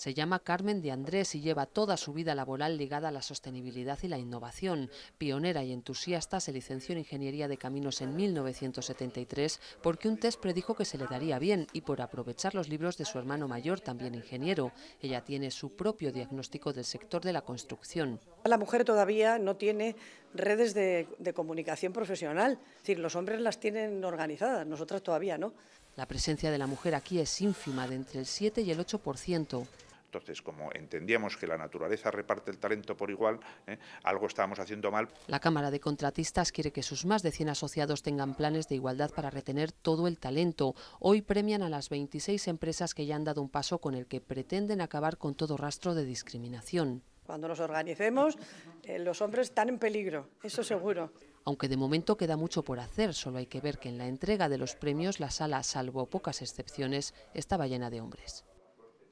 Se llama Carmen de Andrés y lleva toda su vida laboral ligada a la sostenibilidad y la innovación. Pionera y entusiasta, se licenció en Ingeniería de Caminos en 1973 porque un test predijo que se le daría bien y por aprovechar los libros de su hermano mayor, también ingeniero. Ella tiene su propio diagnóstico del sector de la construcción. La mujer todavía no tiene redes de, comunicación profesional, es decir, los hombres las tienen organizadas, nosotras todavía no. La presencia de la mujer aquí es ínfima, de entre el 7 y el 8%. Entonces, como entendíamos que la naturaleza reparte el talento por igual, ¿eh? algo estábamos haciendo mal. La Cámara de Contratistas quiere que sus más de 100 asociados tengan planes de igualdad para retener todo el talento. Hoy premian a las 26 empresas que ya han dado un paso con el que pretenden acabar con todo rastro de discriminación. Cuando nos organicemos, eh, los hombres están en peligro, eso seguro. Aunque de momento queda mucho por hacer, solo hay que ver que en la entrega de los premios la sala, salvo pocas excepciones, estaba llena de hombres.